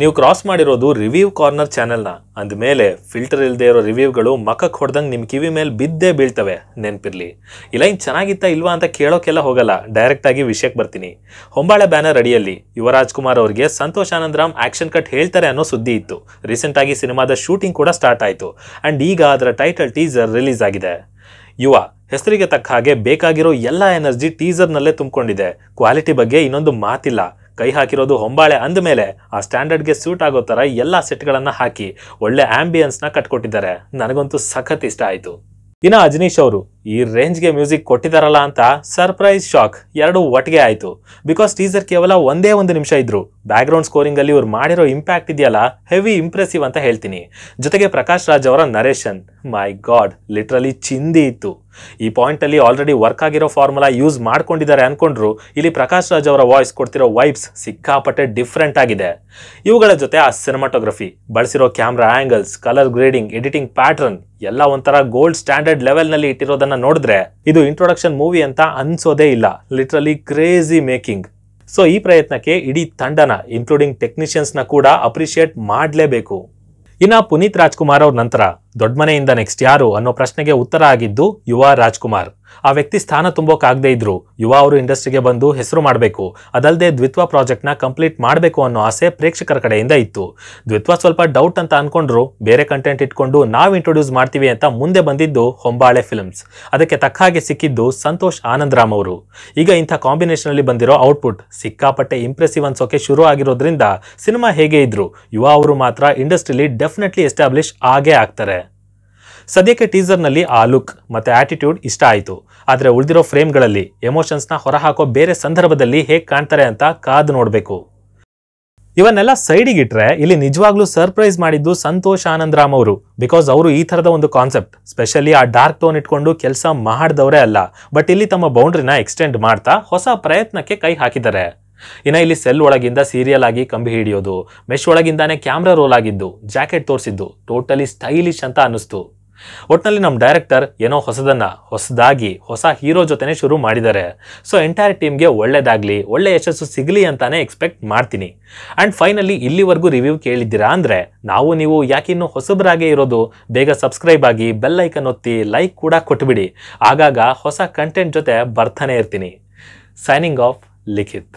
ನೀವು ಕ್ರಾಸ್ ಮಾಡಿರೋದು review corner ಚಾನೆಲ್ನ ಅಂದಮೇಲೆ ಫಿಲ್ಟರ್ ಇಲ್ಲದೆ ಇರೋ ರಿವ್ಯೂಗಳು ಮಖಕ್ಕೆ ಹೊಡೆದಂಗೆ ನಿಮ್ಮ ಕಿವಿ ಮೇಲೆ ಬಿದ್ದೇ ಬೀಳ್ತವೆ ನೆನಪಿರಲಿ ಇಲ್ಲ ಇನ್ನು ಚೆನ್ನಾಗಿತ್ತಾ ಇಲ್ವಾ ಅಂತ ಕೇಳೋಕೆಲ್ಲ ಹೋಗಲ್ಲ ಡೈರೆಕ್ಟಾಗಿ ವಿಷಯಕ್ಕೆ ಬರ್ತೀನಿ ಹೊಂಬಾಳೆ ಬ್ಯಾನರ್ ಅಡಿಯಲ್ಲಿ ಯುವರಾಜ್ ಕುಮಾರ್ ಅವರಿಗೆ ಸಂತೋಷ್ ಆನಂದರಾಮ್ ಆ್ಯಕ್ಷನ್ ಕಟ್ ಹೇಳ್ತಾರೆ ಅನ್ನೋ ಸುದ್ದಿ ಇತ್ತು ರೀಸೆಂಟಾಗಿ ಸಿನಿಮಾದ ಶೂಟಿಂಗ್ ಕೂಡ ಸ್ಟಾರ್ಟ್ ಆಯಿತು ಆ್ಯಂಡ್ ಈಗ ಅದರ ಟೈಟಲ್ ಟೀಸರ್ ರಿಲೀಸ್ ಆಗಿದೆ ಯುವ ಹೆಸರಿಗೆ ತಕ್ಕ ಹಾಗೆ ಬೇಕಾಗಿರೋ ಎಲ್ಲ ಎನರ್ಜಿ ಟೀಸರ್ನಲ್ಲೇ ತುಂಬಿಕೊಂಡಿದೆ ಕ್ವಾಲಿಟಿ ಬಗ್ಗೆ ಇನ್ನೊಂದು ಮಾತಿಲ್ಲ ಕೈ ಹಾಕಿರೋದು ಹೊಂಬಾಳೆ ಅಂದಮೇಲೆ ಆ ಸ್ಟ್ಯಾಂಡರ್ಡ್ಗೆ ಸೂಟ್ ಆಗೋ ಎಲ್ಲಾ ಎಲ್ಲ ಸೆಟ್ಗಳನ್ನು ಹಾಕಿ ಒಳ್ಳೆ ಆಂಬಿಯನ್ಸ್ ನ ಕಟ್ಕೊಟ್ಟಿದ್ದಾರೆ ನನಗಂತೂ ಸಖತ್ ಇಷ್ಟ ಆಯ್ತು ಇನ್ನು ಅಜನೀಶ್ ಅವರು ಈ ರೇಂಜ್ಗೆ ಮ್ಯೂಸಿಕ್ ಕೊಟ್ಟಿದಾರಲ್ಲ ಅಂತ ಸರ್ಪ್ರೈಸ್ ಶಾಕ್ ಎರಡು ಒಟ್ಟಿಗೆ ಆಯಿತು ಬಿಕಾಸ್ ಟೀಸರ್ ಕೇವಲ ಒಂದೇ ಒಂದು ನಿಮಿಷ ಇದ್ರು ಬ್ಯಾಕ್ ಗ್ರೌಂಡ್ ಸ್ಕೋರಿಂಗ್ ಅಲ್ಲಿ ಇವ್ರು ಮಾಡಿರೋ ಇಂಪ್ಯಾಕ್ಟ್ ಇದೆಯಲ್ಲ ಹೆವಿ ಇಂಪ್ರೆಸಿವ್ ಅಂತ ಹೇಳ್ತೀನಿ ಜೊತೆಗೆ ಪ್ರಕಾಶ್ ರಾಜ್ ಅವರ ನರೇಶನ್ ಮೈ ಗಾಡ್ ಲಿಟ್ರಲಿ ಚಿಂದಿ ಇತ್ತು ಈ ಪಾಯಿಂಟ್ ಅಲ್ಲಿ ಆಲ್ರೆಡಿ ವರ್ಕ್ ಆಗಿರೋ ಫಾರ್ಮುಲಾ ಯೂಸ್ ಮಾಡ್ಕೊಂಡಿದ್ದಾರೆ ಅನ್ಕೊಂಡ್ರು ಇಲ್ಲಿ ಪ್ರಕಾಶ್ ರಾಜ್ ಅವರ ವಾಯ್ಸ್ ಕೊಡ್ತಿರೋ ವೈಬ್ಸ್ ಸಿಕ್ಕಾಪಟ್ಟೆ ಡಿಫ್ರೆಂಟ್ ಆಗಿದೆ ಇವುಗಳ ಜೊತೆ ಆ ಸಿನಿಮಾಟೋಗ್ರಫಿ ಬಳಸಿರೋ camera angles colour grading editing pattern ಎಲ್ಲ ಒಂಥರ ಗೋಲ್ಡ್ ಸ್ಟ್ಯಾಂಡರ್ಡ್ ಲೆವೆಲ್ ನಲ್ಲಿ ಇಟ್ಟಿರೋದನ್ನ ನೋಡಿದ್ರೆ ಇದು ಇಂಟ್ರೊಡಕ್ಷನ್ ಮೂವಿ ಅಂತ ಅನ್ಸೋದೇ ಇಲ್ಲ ಲಿಟ್ರಲಿ ಕ್ರೇಜಿ ಮೇಕಿಂಗ್ ಸೊ ಈ ಪ್ರಯತ್ನಕ್ಕೆ ಇಡೀ ತಂಡನ ಇನ್ಕ್ಲೂಡಿಂಗ್ ಟೆಕ್ನಿಷಿಯನ್ಸ್ ನ ಕೂಡ ಅಪ್ರಿಷಿಯೇಟ್ ಮಾಡಲೇಬೇಕು ಇನ್ನ ಪುನೀತ್ ರಾಜ್ಕುಮಾರ್ ಅವ್ರ ನಂತರ ದೊಡ್ಡ ಮನೆಯಿಂದ ನೆಕ್ಸ್ಟ್ ಯಾರು ಅನ್ನೋ ಪ್ರಶ್ನೆಗೆ ಉತ್ತರ ಆಗಿದ್ದು ಯುವ ರಾಜ್ಕುಮಾರ್ ಆ ವ್ಯಕ್ತಿ ಸ್ಥಾನ ತುಂಬೋಕಾಗದೇ ಇದ್ರು ಯುವ ಅವರು ಇಂಡಸ್ಟ್ರಿಗೆ ಬಂದು ಹೆಸರು ಮಾಡಬೇಕು ಅದಲ್ಲದೆ ದ್ವಿತ್ವ ಪ್ರಾಜೆಕ್ಟ್ನ ಕಂಪ್ಲೀಟ್ ಮಾಡಬೇಕು ಅನ್ನೋ ಆಸೆ ಪ್ರೇಕ್ಷಕರ ಕಡೆಯಿಂದ ಇತ್ತು ದ್ವಿತ್ವ ಸ್ವಲ್ಪ ಡೌಟ್ ಅಂತ ಅನ್ಕೊಂಡ್ರು ಬೇರೆ ಕಂಟೆಂಟ್ ಇಟ್ಕೊಂಡು ನಾವು ಇಂಟ್ರೊಡ್ಯೂಸ್ ಮಾಡ್ತೀವಿ ಅಂತ ಮುಂದೆ ಬಂದಿದ್ದು ಹೊಂಬಾಳೆ ಫಿಲ್ಮ್ಸ್ ಅದಕ್ಕೆ ತಕ್ಕ ಹಾಗೆ ಸಿಕ್ಕಿದ್ದು ಸಂತೋಷ್ ಆನಂದರಾಮ್ ಅವರು ಈಗ ಇಂಥ ಕಾಂಬಿನೇಷನ್ ಅಲ್ಲಿ ಬಂದಿರೋ ಔಟ್ಪುಟ್ ಸಿಕ್ಕಾಪಟ್ಟೆ ಇಂಪ್ರೆಸಿವ್ ಅನ್ಸೋಕೆ ಶುರು ಆಗಿರೋದ್ರಿಂದ ಸಿನಿಮಾ ಹೇಗೆ ಇದ್ರು ಯುವ ಅವರು ಮಾತ್ರ ಇಂಡಸ್ಟ್ರಿಲಿ ಡೆಫಿನೆಟ್ಲಿ ಎಸ್ಟಾಬ್ಲಿಷ್ ಆಗೇ ಆಗ್ತಾರೆ ಸದ್ಯಕ್ಕೆ ಟೀಸರ್ನಲ್ಲಿ ಆ ಲುಕ್ ಮತ್ತು ಆಟಿಟ್ಯೂಡ್ ಇಷ್ಟ ಆಯಿತು ಆದರೆ ಉಳಿದಿರೋ ಫ್ರೇಮ್ಗಳಲ್ಲಿ ಎಮೋಷನ್ಸ್ನ ಹೊರಹಾಕೋ ಬೇರೆ ಸಂದರ್ಭದಲ್ಲಿ ಹೇಗೆ ಕಾಣ್ತಾರೆ ಅಂತ ಕಾದು ನೋಡಬೇಕು ಇವನ್ನೆಲ್ಲ ಸೈಡಿಗಿಟ್ರೆ ಇಲ್ಲಿ ನಿಜವಾಗ್ಲೂ ಸರ್ಪ್ರೈಸ್ ಮಾಡಿದ್ದು ಸಂತೋಷ್ ಆನಂದ್ ರಾಮ್ ಅವರು ಬಿಕಾಸ್ ಅವರು ಈ ಥರದ ಒಂದು ಕಾನ್ಸೆಪ್ಟ್ ಸ್ಪೆಷಲಿ ಆ ಡಾರ್ಕ್ ಟೋನ್ ಇಟ್ಕೊಂಡು ಕೆಲಸ ಮಾಡಿದವರೇ ಅಲ್ಲ ಬಟ್ ಇಲ್ಲಿ ತಮ್ಮ ಬೌಂಡ್ರಿನ ಎಕ್ಸ್ಟೆಂಡ್ ಮಾಡ್ತಾ ಹೊಸ ಪ್ರಯತ್ನಕ್ಕೆ ಕೈ ಹಾಕಿದ್ದಾರೆ ಇನ್ನು ಇಲ್ಲಿ ಸೆಲ್ ಒಳಗಿಂದ ಸೀರಿಯಲ್ ಆಗಿ ಕಂಬಿ ಹಿಡಿಯೋದು ಮೆಶ್ ಒಳಗಿಂದಾನೆ ಕ್ಯಾಮ್ರಾ ರೋಲ್ ಆಗಿದ್ದು ಜಾಕೆಟ್ ತೋರಿಸಿದ್ದು ಟೋಟಲಿ ಸ್ಟೈಲಿಶ್ ಅಂತ ಅನ್ನಿಸ್ತು ಒಟ್ನಲ್ಲಿ ನಮ್ಮ ಡೈರೆಕ್ಟರ್ ಏನೋ ಹೊಸದನ್ನು ಹೊಸದಾಗಿ ಹೊಸ ಹೀರೋ ಜೊತೆನೇ ಶುರು ಮಾಡಿದ್ದಾರೆ ಸೊ ಎಂಟೈರ್ ಟೀಮ್ಗೆ ಒಳ್ಳೇದಾಗಲಿ ಒಳ್ಳೆ ಯಶಸ್ಸು ಸಿಗಲಿ ಅಂತಾನೆ ಎಕ್ಸ್ಪೆಕ್ಟ್ ಮಾಡ್ತೀನಿ ಆ್ಯಂಡ್ ಫೈನಲಿ ಇಲ್ಲಿವರೆಗೂ ರಿವ್ಯೂ ಕೇಳಿದ್ದೀರಾ ಅಂದರೆ ನಾವು ನೀವು ಯಾಕೆ ಇನ್ನೂ ಇರೋದು ಬೇಗ ಸಬ್ಸ್ಕ್ರೈಬ್ ಆಗಿ ಬೆಲ್ಲೈಕನ್ ಒತ್ತಿ ಲೈಕ್ ಕೂಡ ಕೊಟ್ಬಿಡಿ ಆಗಾಗ ಹೊಸ ಕಂಟೆಂಟ್ ಜೊತೆ ಬರ್ತಾನೆ ಇರ್ತೀನಿ ಸೈನಿಂಗ್ ಆಫ್ ಲಿಖಿತ್